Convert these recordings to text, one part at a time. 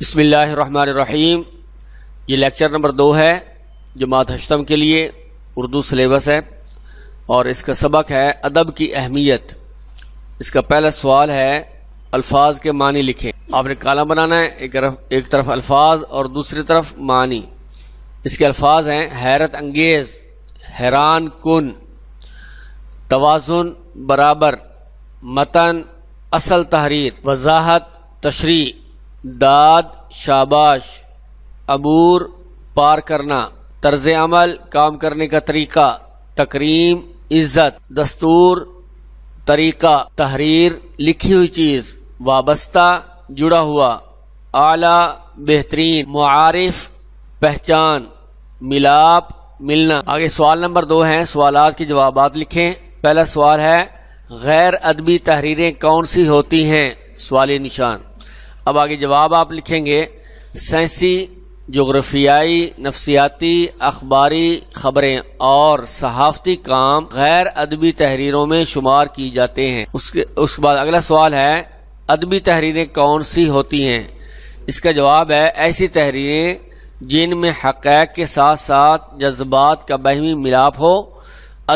बसमीम ये lecture number दो है मात हशतम के लिए उर्दू सलेबस है और इसका सबक है अदब की अहमियत इसका पहला सवाल है अल्फाज के मानी लिखें आपने काला बनाना है एक तरफ एक तरफ अल्फाज और दूसरी तरफ मानी इसके अल्फाज हैं हैरत अंगेज़ हैरान कन तोज़ुन बराबर मतन असल तहरीर वजाहत तशरी दाद शाबाश अबूर पार करना तर्ज अमल काम करने का तरीका तकरीम इज्जत दस्तूर तरीका तहरीर लिखी हुई चीज वाबस्ता जुड़ा हुआ आला बेहतरीन मुआरफ पहचान मिलाप मिलना आगे सवाल नंबर दो है सवाल के जवाब लिखे पहला सवाल है गैर अदबी तहरीरें कौन सी होती हैं सवाल निशान अब आगे जवाब आप लिखेंगे साइंसी जोग्राफियाई नफसियाती अखबारी खबरें और सहाफ़ती काम गैर अदबी तहरीरों में शुमार की जाते हैं उसके उसके बाद अगला सवाल है अदबी तहरीरें कौन सी होती हैं इसका जवाब है ऐसी तहरीरें जिनमें हक़ के साथ साथ जज्बात का बहमी मिलाप हो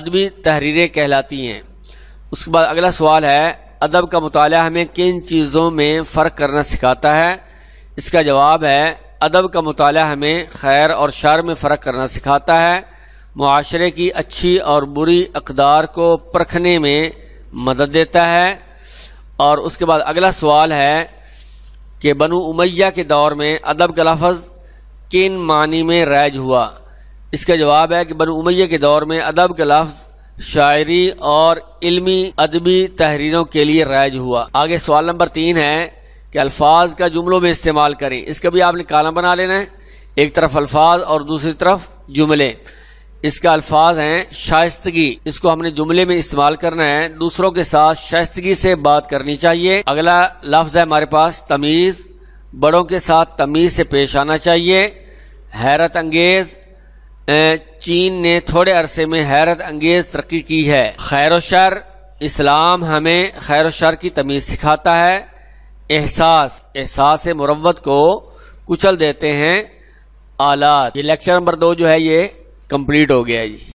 अदबी तहरीरें कहलाती हैं उसके बाद अगला सवाल है अदब का मताल हमें किन चीज़ों में फ़र्क करना सिखाता है इसका जवाब है अदब का मताल हमें खैर और शर में फ़र्क करना सिखाता है माशरे की अच्छी और बुरी अकदार को परखने में मदद देता है और उसके बाद अगला सवाल है कि बनु उमैया के दौर में अदब का लफज किन मानी में रैज हुआ इसका जवाब है कि बनु उमैया के दौर में अदब का लफ्ज़ शायरी और इल्मी अदबी तहरीरों के लिए राइज हुआ आगे सवाल नंबर तीन है कि अल्फाज का जुमलों में इस्तेमाल करें इसका भी आपने कालम बना लेना है एक तरफ अल्फाज और दूसरी तरफ जुमले इसका अल्फाज हैं शाइस्तगी इसको हमने जुमले में इस्तेमाल करना है दूसरों के साथ शाइस्तगी से बात करनी चाहिए अगला लफ्ज है हमारे पास तमीज बड़ों के साथ तमीज से पेश आना चाहिए हैरत अंगेज चीन ने थोड़े अरसे में हैरत अंगेज तरक्की की है खैर शर इस्लाम हमें खैर शर की तमीज़ सिखाता है एहसास एहसास मुरवत को कुचल देते हैं आलात ये लेक्चर नंबर दो जो है ये कंप्लीट हो गया जी